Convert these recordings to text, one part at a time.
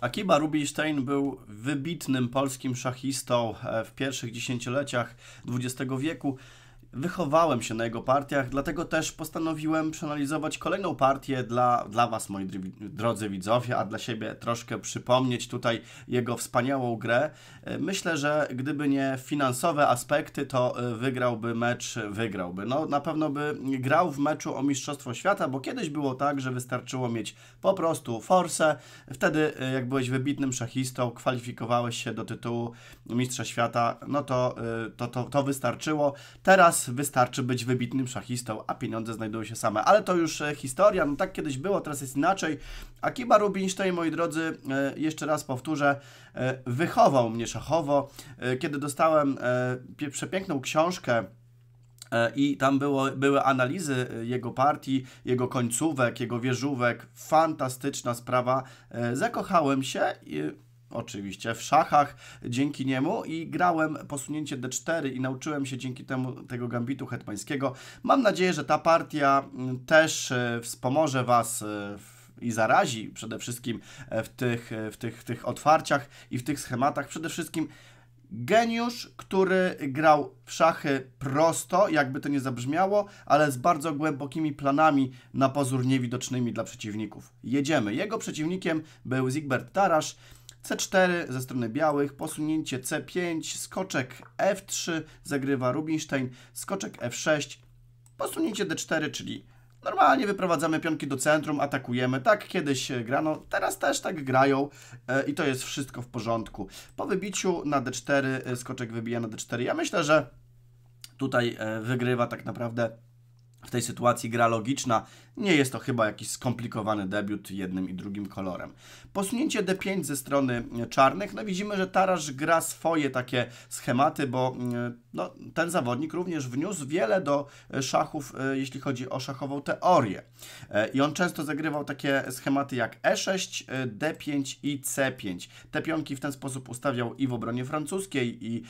Akiba Rubinstein był wybitnym polskim szachistą e, w pierwszych dziesięcioleciach XX wieku. Wychowałem się na jego partiach, dlatego też postanowiłem przeanalizować kolejną partię dla, dla Was, moi drodzy widzowie, a dla siebie troszkę przypomnieć tutaj jego wspaniałą grę. E, myślę, że gdyby nie finansowe aspekty, to e, wygrałby mecz, wygrałby. No, na pewno by grał w meczu o Mistrzostwo Świata, bo kiedyś było tak, że wystarczyło mieć po prostu forsę. Wtedy, e, jak byłeś wybitnym szachistą, kwalifikowałeś się do tytułu Mistrza Świata, no to, to, to, to wystarczyło. Teraz wystarczy być wybitnym szachistą, a pieniądze znajdują się same. Ale to już e, historia, no tak kiedyś było, teraz jest inaczej. Akiba Rubinstein, moi drodzy, e, jeszcze raz powtórzę, e, wychował mnie szachowo. Kiedy dostałem przepiękną książkę, i tam było, były analizy jego partii, jego końcówek, jego wieżówek. Fantastyczna sprawa. Zakochałem się oczywiście w szachach dzięki niemu i grałem posunięcie d4 i nauczyłem się dzięki temu tego gambitu hetmańskiego. Mam nadzieję, że ta partia mm, też e, wspomoże Was e, i zarazi przede wszystkim e, w tych, w tych, w tych otwarciach i w tych schematach. Przede wszystkim Geniusz, który grał w szachy prosto, jakby to nie zabrzmiało, ale z bardzo głębokimi planami na pozór niewidocznymi dla przeciwników. Jedziemy. Jego przeciwnikiem był Zigbert Tarasz, C4 ze strony białych, posunięcie C5, skoczek F3 zagrywa Rubinstein, skoczek F6, posunięcie D4, czyli normalnie wyprowadzamy pionki do centrum, atakujemy. Tak kiedyś e, grano, teraz też tak grają e, i to jest wszystko w porządku. Po wybiciu na D4 e, skoczek wybija na D4. Ja myślę, że tutaj wygrywa tak naprawdę w tej sytuacji gra logiczna. Nie jest to chyba jakiś skomplikowany debiut jednym i drugim kolorem. Posunięcie D5 ze strony e, czarnych. No widzimy, że Tarasz gra swoje takie schematy, bo mm, e, no, ten zawodnik również wniósł wiele do e, szachów, jeśli chodzi o szachową teorię. I on często zagrywał takie schematy jak E6, D5 i C5. Te pionki w ten sposób ustawiał i w obronie francuskiej, i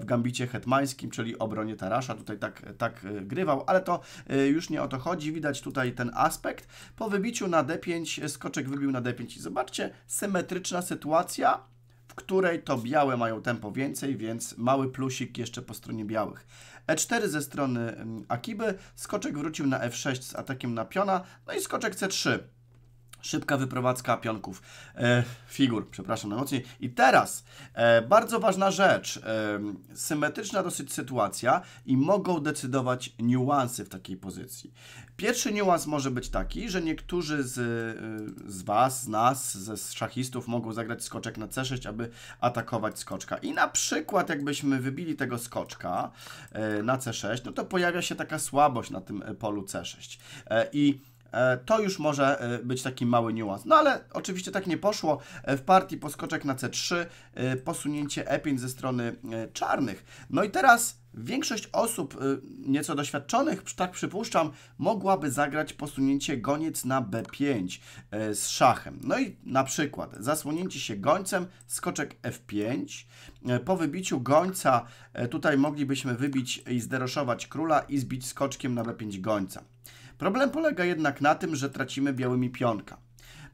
w gambicie hetmańskim, czyli obronie Tarasza. Tutaj tak, tak grywał, ale to E, już nie o to chodzi, widać tutaj ten aspekt. Po wybiciu na D5, skoczek wybił na D5 i zobaczcie, symetryczna sytuacja, w której to białe mają tempo więcej, więc mały plusik jeszcze po stronie białych. E4 ze strony mm, Akiby, skoczek wrócił na F6 z atakiem na piona, no i skoczek C3. Szybka wyprowadzka pionków, e, figur, przepraszam najmocniej. I teraz e, bardzo ważna rzecz, e, symetryczna dosyć sytuacja i mogą decydować niuanse w takiej pozycji. Pierwszy niuans może być taki, że niektórzy z, e, z Was, z nas, ze szachistów mogą zagrać skoczek na C6, aby atakować skoczka. I na przykład jakbyśmy wybili tego skoczka e, na C6, no to pojawia się taka słabość na tym e, polu C6. I E, to już może e, być taki mały niuans. No ale oczywiście tak nie poszło. E, w partii poskoczek na C3, posunięcie E5 ze strony czarnych. No i teraz większość osób nieco doświadczonych, tak przypuszczam, mogłaby zagrać posunięcie goniec na B5 z szachem. No i na przykład zasłonięcie się gońcem, skoczek F5. Po wybiciu gońca tutaj moglibyśmy wybić i zderoszować króla i zbić skoczkiem na B5 gońca. Problem polega jednak na tym, że tracimy białymi pionka.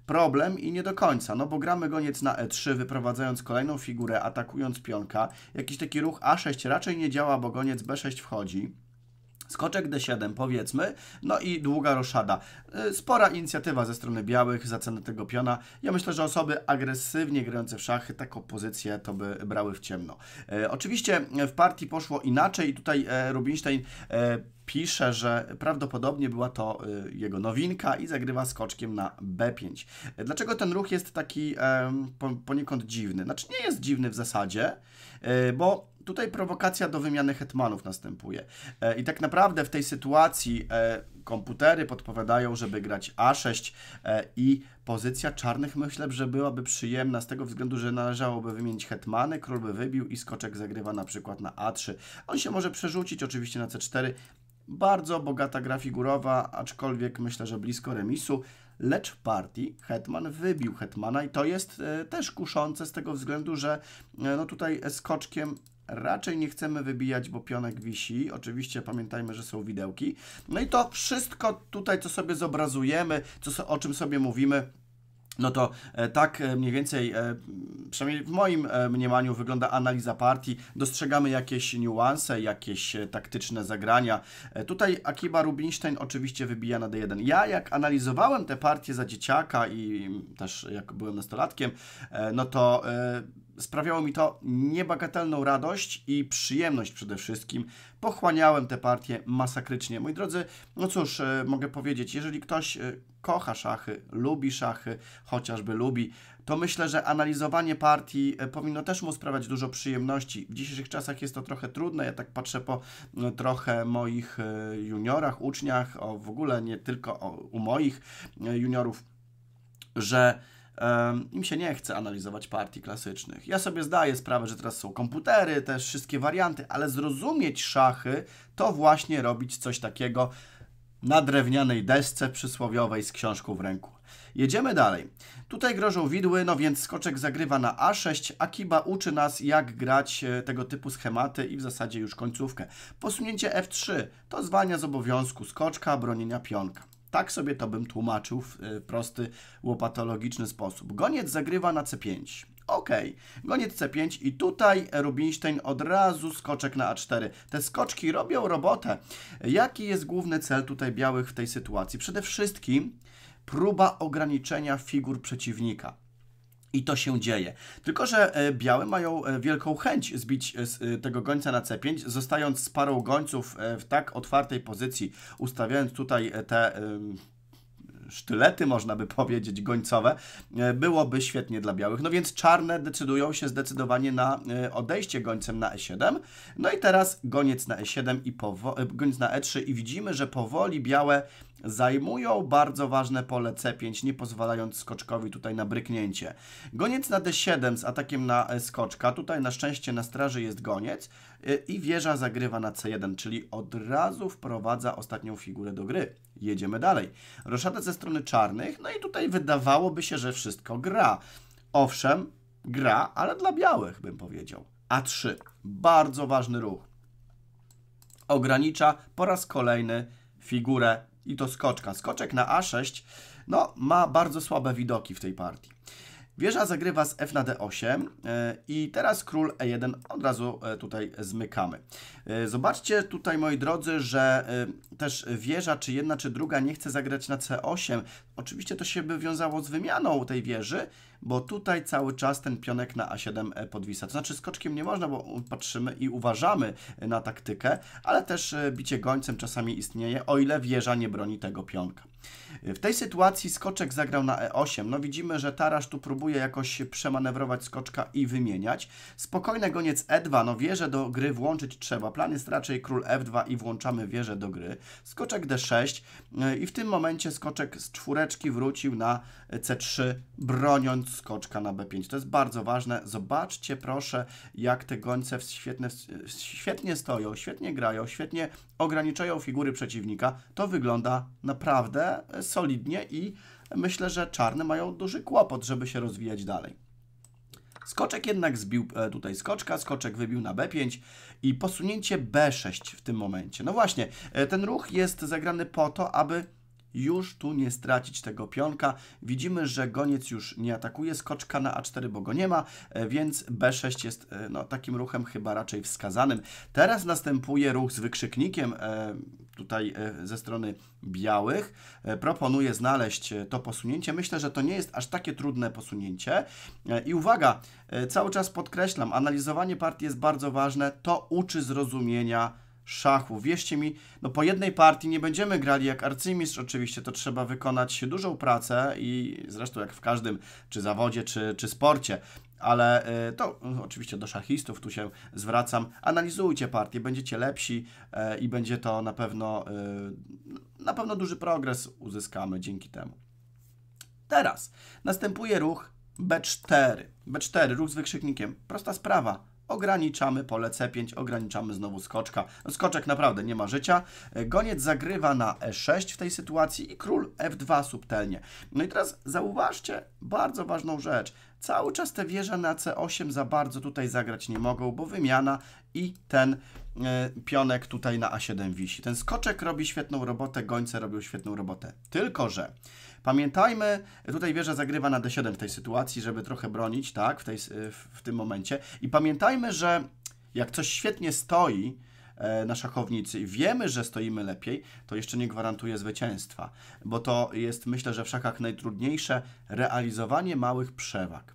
Problem i nie do końca, no bo gramy goniec na E3, wyprowadzając kolejną figurę, atakując pionka. Jakiś taki ruch A6 raczej nie działa, bo goniec B6 wchodzi. Skoczek D7 powiedzmy, no i długa roszada. Y, spora inicjatywa ze strony białych za cenę tego piona. Ja myślę, że osoby agresywnie grające w szachy taką pozycję to by brały w ciemno. E, oczywiście w partii poszło inaczej. Tutaj e, Rubinstein e, pisze, że prawdopodobnie była to y, jego nowinka i zagrywa skoczkiem na B5. Dlaczego ten ruch jest taki poniekąd dziwny? Znaczy nie jest dziwny w zasadzie, bo tutaj prowokacja do wymiany hetmanów następuje. E, I tak naprawdę w tej sytuacji e, komputery podpowiadają, żeby grać A6 e, i pozycja czarnych myślę, że byłaby przyjemna z tego względu, że należałoby wymienić hetmany, król by wybił i skoczek zagrywa na przykład na A3. On się może przerzucić oczywiście na C4. Bardzo bogata gra figurowa, aczkolwiek myślę, że blisko remisu lecz partii Hetman wybił Hetmana i to jest e, też kuszące z tego względu, że e, no tutaj skoczkiem raczej nie chcemy wybijać, bo pionek wisi. Oczywiście pamiętajmy, że są widełki. No i to wszystko tutaj, co sobie zobrazujemy, co, o czym sobie mówimy, no to e, tak e, mniej więcej, e, przynajmniej w moim mniemaniu, wygląda analiza partii. Dostrzegamy jakieś niuanse, jakieś taktyczne zagrania. Tutaj Akiba Rubinstein oczywiście wybija na D1. Ja jak analizowałem te partie za dzieciaka i też jak byłem nastolatkiem, no to sprawiało mi to niebagatelną radość i przyjemność przede wszystkim. Pochłaniałem te partie masakrycznie. Moi drodzy, no cóż, mogę powiedzieć, jeżeli ktoś kocha szachy, lubi szachy, chociażby lubi, to myślę, że analizowanie partii e, powinno też mu sprawiać dużo przyjemności. W dzisiejszych czasach jest to trochę trudne. Ja tak patrzę po trochę moich e, juniorach, uczniach, o w ogóle nie tylko o, u moich e, juniorów, że im się nie chce analizować partii klasycznych. Ja sobie zdaję sprawę, że teraz są komputery, też wszystkie warianty, ale zrozumieć szachy to właśnie robić coś takiego, na drewnianej desce przysłowiowej z książką w ręku. Jedziemy dalej. Tutaj grożą widły, no więc skoczek zagrywa na A6, Akiba uczy nas jak grać e, tego typu schematy i w zasadzie już końcówkę. Posunięcie F3 to zwalnia z obowiązku skoczka bronienia pionka. Tak sobie to bym tłumaczył w e, prosty, łopatologiczny sposób. Goniec zagrywa na C5. OK. Goniec C5 i tutaj Rubinstein od razu skoczek na A4. Te skoczki robią robotę. Jaki jest główny cel tutaj białych w tej sytuacji? Przede wszystkim próba ograniczenia figur przeciwnika. I to się dzieje. Tylko, że e, białe mają e, wielką chęć zbić e, tego gońca na C5, zostając z parą gońców w tak otwartej pozycji, ustawiając tutaj te sztylety, można by powiedzieć, gońcowe, e, byłoby świetnie dla białych. No więc czarne decydują się zdecydowanie na e, odejście gońcem na E7. No i teraz goniec na E7 i powo- e, goniec na E3 i widzimy, że powoli białe zajmują bardzo ważne pole C5, nie pozwalając skoczkowi tutaj na bryknięcie. Goniec na D7 z atakiem na e, skoczka, tutaj na szczęście na straży jest goniec e, i wieża zagrywa na C1, czyli od razu wprowadza ostatnią figurę do gry. Jedziemy dalej. Roszada ze strony czarnych, no i tutaj wydawałoby się, że wszystko gra. Owszem, gra, ale dla białych bym powiedział. A3, bardzo ważny ruch. Ogranicza po raz kolejny figurę i to skoczka. Skoczek na A6 no, ma bardzo słabe widoki w tej partii. Wieża zagrywa z f na d8 e, i teraz król e1 od razu e, tutaj zmykamy. E, zobaczcie tutaj, moi drodzy, że też wieża, czy jedna, czy druga nie chce zagrać na c8. Oczywiście to się by wiązało z wymianą tej wieży, bo tutaj cały czas ten pionek na a7 podwisa. To znaczy skoczkiem nie można, bo patrzymy i uważamy na taktykę, ale też bicie gońcem czasami istnieje, o ile wieża nie broni tego pionka. W tej sytuacji skoczek zagrał na e8. No widzimy, że Tarasz tu próbuje jakoś przemanewrować skoczka i wymieniać. Spokojny goniec e2. No wieżę do gry włączyć trzeba. Plan jest raczej król f2 i włączamy wieżę do gry. Skoczek d6 e, i w tym momencie skoczek z czwóreczki wrócił na c3, broniąc skoczka na b5. To jest bardzo ważne. Zobaczcie proszę, jak te gońce świetne, świetnie stoją, świetnie grają, świetnie ograniczają figury przeciwnika. To wygląda naprawdę solidnie i myślę, że czarne mają duży kłopot, żeby się rozwijać dalej. Skoczek jednak zbił e, tutaj skoczka, skoczek wybił na B5 i posunięcie B6 w tym momencie. No właśnie, e, ten ruch jest zagrany po to, aby już tu nie stracić tego pionka. Widzimy, że goniec już nie atakuje skoczka na A4, bo go nie ma, e, więc B6 jest e, no, takim ruchem chyba raczej wskazanym. Teraz następuje ruch z wykrzyknikiem e, tutaj ze strony białych. Proponuję znaleźć to posunięcie. Myślę, że to nie jest aż takie trudne posunięcie. I uwaga, cały czas podkreślam, analizowanie partii jest bardzo ważne. To uczy zrozumienia szachu. Wierzcie mi, no po jednej partii nie będziemy grali jak arcymistrz, oczywiście to trzeba wykonać dużą pracę i zresztą jak w każdym, czy zawodzie, czy, czy sporcie, ale y, to oczywiście do szachistów tu się zwracam. Analizujcie partię, będziecie lepsi e, i będzie to na pewno, y, na pewno duży progres uzyskamy dzięki temu. Teraz następuje ruch B4. B4, ruch z wykrzyknikiem. Prosta sprawa ograniczamy pole C5, ograniczamy znowu skoczka. No, skoczek naprawdę nie ma życia. E, goniec zagrywa na E6 w tej sytuacji i król F2 subtelnie. No i teraz zauważcie bardzo ważną rzecz, Cały czas te wieże na C8 za bardzo tutaj zagrać nie mogą, bo wymiana i ten e, pionek tutaj na A7 wisi. Ten skoczek robi świetną robotę, gońce robią świetną robotę. Tylko, że pamiętajmy, tutaj wieża zagrywa na D7 w tej sytuacji, żeby trochę bronić, tak, w, tej, e, w tym momencie. I pamiętajmy, że jak coś świetnie stoi, E, na szachownicy i wiemy, że stoimy lepiej, to jeszcze nie gwarantuje zwycięstwa, bo to jest myślę, że w szachach najtrudniejsze realizowanie małych przewag.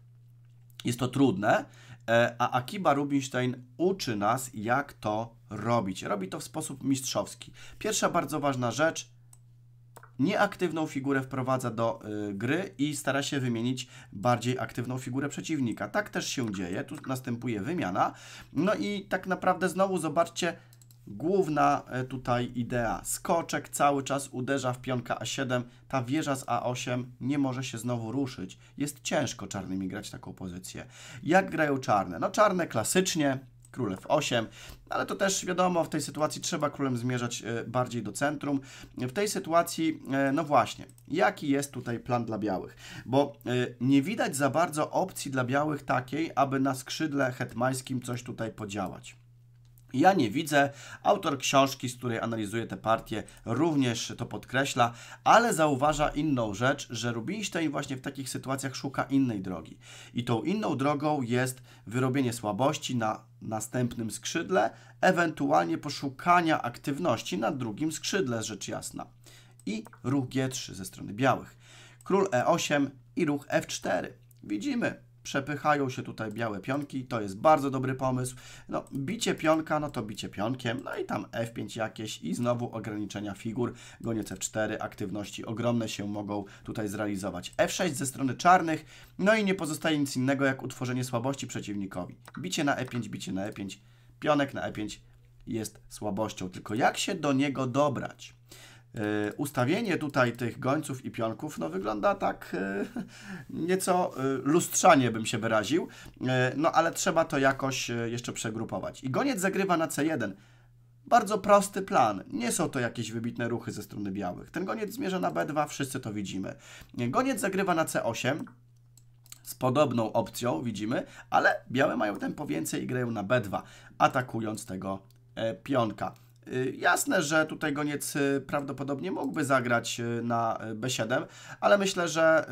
Jest to trudne, e, a Akiba Rubinstein uczy nas, jak to robić. Robi to w sposób mistrzowski. Pierwsza bardzo ważna rzecz nieaktywną figurę wprowadza do y, gry i stara się wymienić bardziej aktywną figurę przeciwnika. Tak też się dzieje, tu następuje wymiana. No i tak naprawdę znowu zobaczcie, główna e, tutaj idea. Skoczek cały czas uderza w pionka A7, ta wieża z A8 nie może się znowu ruszyć. Jest ciężko czarnymi grać taką pozycję. Jak grają czarne? No czarne klasycznie, król F8, ale to też wiadomo, w tej sytuacji trzeba królem zmierzać e, bardziej do centrum. W tej sytuacji, e, no właśnie, jaki jest tutaj plan dla białych? Bo nie widać za bardzo opcji dla białych takiej, aby na skrzydle hetmańskim coś tutaj podziałać. Ja nie widzę. Autor książki, z której analizuje te partie, również to podkreśla, ale zauważa inną rzecz, że Rubinstein właśnie w takich sytuacjach szuka innej drogi. I tą inną drogą jest wyrobienie słabości na następnym skrzydle, ewentualnie poszukania aktywności na drugim skrzydle, rzecz jasna. I ruch G3 ze strony białych. Król E8 i ruch F4. Widzimy, przepychają się tutaj białe pionki, to jest bardzo dobry pomysł. No, bicie pionka, no to bicie pionkiem, no i tam F5 jakieś i znowu ograniczenia figur, gonie c 4 aktywności ogromne się mogą tutaj zrealizować. F6 ze strony czarnych, no i nie pozostaje nic innego jak utworzenie słabości przeciwnikowi. Bicie na E5, bicie na E5, pionek na E5 jest słabością, tylko jak się do niego dobrać? E, ustawienie tutaj tych gońców i pionków no, wygląda tak e, nieco e, lustrzanie, bym się wyraził. No ale trzeba to jakoś jeszcze przegrupować. I goniec zagrywa na C1. Bardzo prosty plan. Nie są to jakieś wybitne ruchy ze strony białych. Ten goniec zmierza na B2, wszyscy to widzimy. Goniec zagrywa na C8 z podobną opcją, widzimy, ale białe mają tempo więcej i grają na B2, atakując tego pionka. Y, jasne, że tutaj Goniec y, prawdopodobnie mógłby zagrać y, na B7, ale myślę, że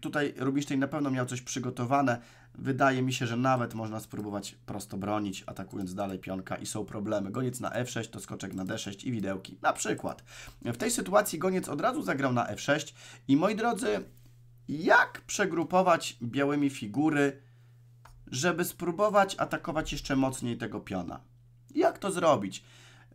tutaj Rubinstein na pewno miał coś przygotowane. Wydaje mi się, że nawet można spróbować prosto bronić, atakując dalej pionka i są problemy. Goniec na F6 to skoczek na D6 i widełki. Na przykład. W tej sytuacji Goniec od razu zagrał na F6 i moi drodzy, jak przegrupować białymi figury, żeby spróbować atakować jeszcze mocniej tego piona? Jak to zrobić?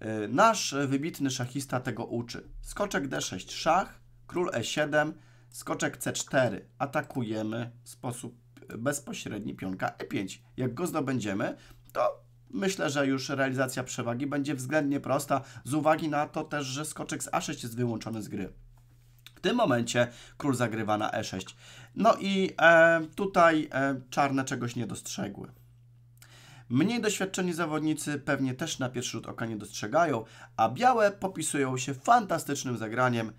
E, nasz e, wybitny szachista tego uczy. Skoczek D6 szach, król E7, skoczek C4. Atakujemy w sposób e, bezpośredni pionka E5. Jak go zdobędziemy, to myślę, że już realizacja przewagi będzie względnie prosta, z uwagi na to też, że skoczek z A6 jest wyłączony z gry. W tym momencie król zagrywa na E6. No i e, tutaj e, czarne czegoś nie dostrzegły. Mniej doświadczeni zawodnicy pewnie też na pierwszy rzut oka nie dostrzegają, a białe popisują się fantastycznym zagraniem,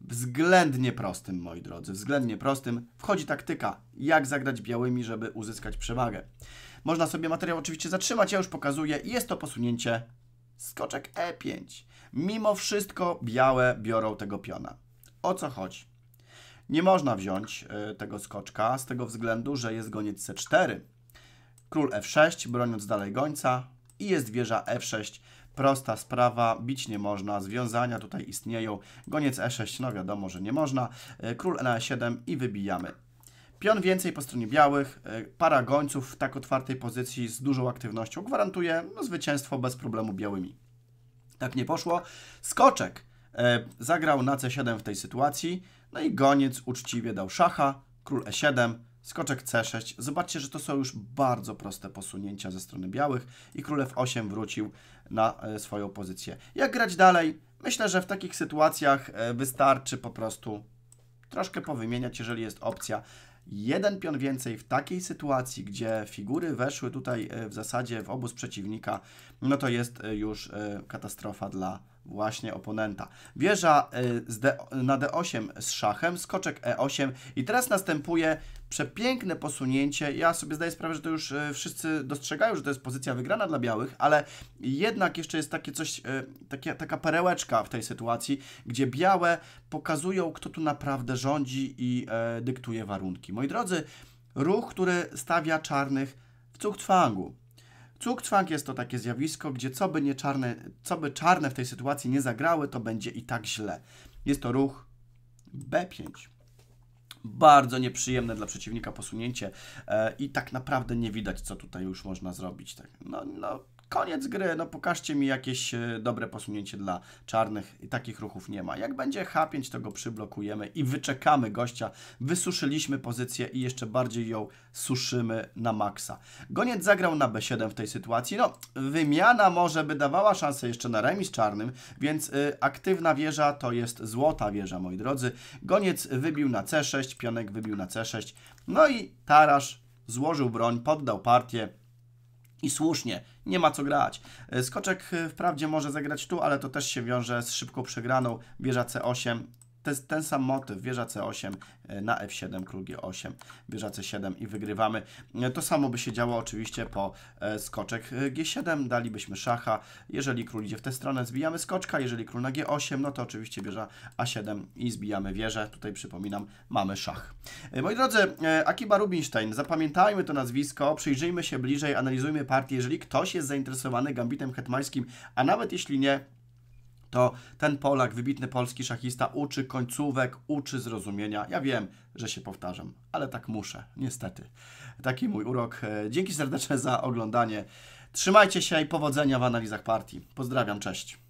względnie prostym, moi drodzy, względnie prostym. Wchodzi taktyka, jak zagrać białymi, żeby uzyskać przewagę. Można sobie materiał oczywiście zatrzymać, ja już pokazuję. Jest to posunięcie skoczek E5. Mimo wszystko białe biorą tego piona. O co chodzi? Nie można wziąć y, tego skoczka z tego względu, że jest goniec C4. Król F6, broniąc dalej gońca i jest wieża F6. Prosta sprawa, bić nie można, związania tutaj istnieją. Goniec E6, no wiadomo, że nie można. E, król na E7 i wybijamy. Pion więcej po stronie białych, e, para gońców w tak otwartej pozycji z dużą aktywnością gwarantuje no, zwycięstwo bez problemu białymi. Tak nie poszło. Skoczek e, zagrał na C7 w tej sytuacji, no i goniec uczciwie dał szacha, król E7, skoczek C6. Zobaczcie, że to są już bardzo proste posunięcia ze strony białych i król F8 wrócił na e, swoją pozycję. Jak grać dalej? Myślę, że w takich sytuacjach e, wystarczy po prostu troszkę powymieniać, jeżeli jest opcja. Jeden pion więcej w takiej sytuacji, gdzie figury weszły tutaj e, w zasadzie w obóz przeciwnika, no to jest już katastrofa dla właśnie oponenta. Wieża y, D, na D8 z szachem, skoczek E8 i teraz następuje przepiękne posunięcie. Ja sobie zdaję sprawę, że to już y, wszyscy dostrzegają, że to jest pozycja wygrana dla białych, ale jednak jeszcze jest takie coś, y, takie, taka perełeczka w tej sytuacji, gdzie białe pokazują, kto tu naprawdę rządzi i e, dyktuje warunki. Moi drodzy, ruch, który stawia czarnych w cugtwangu. Cukcwank jest to takie zjawisko, gdzie co by, nie czarne, co by czarne w tej sytuacji nie zagrały, to będzie i tak źle. Jest to ruch B5 bardzo nieprzyjemne dla przeciwnika posunięcie e, i tak naprawdę nie widać, co tutaj już można zrobić. Tak, no, no, koniec gry, no pokażcie mi jakieś e, dobre posunięcie dla czarnych i takich ruchów nie ma. Jak będzie H5, to go przyblokujemy i wyczekamy gościa. Wysuszyliśmy pozycję i jeszcze bardziej ją suszymy na maksa. Goniec zagrał na B7 w tej sytuacji. No, wymiana może by dawała szansę jeszcze na remis czarnym, więc y, aktywna wieża to jest złota wieża, moi drodzy. Goniec wybił na C6, pionek wybił na C6, no i Tarasz złożył broń, poddał partię, i słusznie, nie ma co grać. E, skoczek e, wprawdzie może zagrać tu, ale to też się wiąże z szybką przegraną. Wieża C8 ten, ten sam motyw, wieża C8 e, na F7, król G8, wieża C7 i wygrywamy. E, to samo by się działo oczywiście po e, skoczek G7, dalibyśmy szacha, jeżeli król idzie w tę stronę, zbijamy skoczka, jeżeli król na G8, no to oczywiście wieża A7 i zbijamy wieżę, tutaj przypominam, mamy szach. Moi drodzy, Akiba Rubinstein, zapamiętajmy to nazwisko, przyjrzyjmy się bliżej, analizujmy partię, jeżeli ktoś jest zainteresowany gambitem hetmańskim, a nawet jeśli nie, to ten Polak, wybitny polski szachista, uczy końcówek, uczy zrozumienia. Ja wiem, że się powtarzam, ale tak muszę, niestety. Taki mój urok. E, dzięki serdecznie za oglądanie. Trzymajcie się i powodzenia w analizach partii. Pozdrawiam, cześć.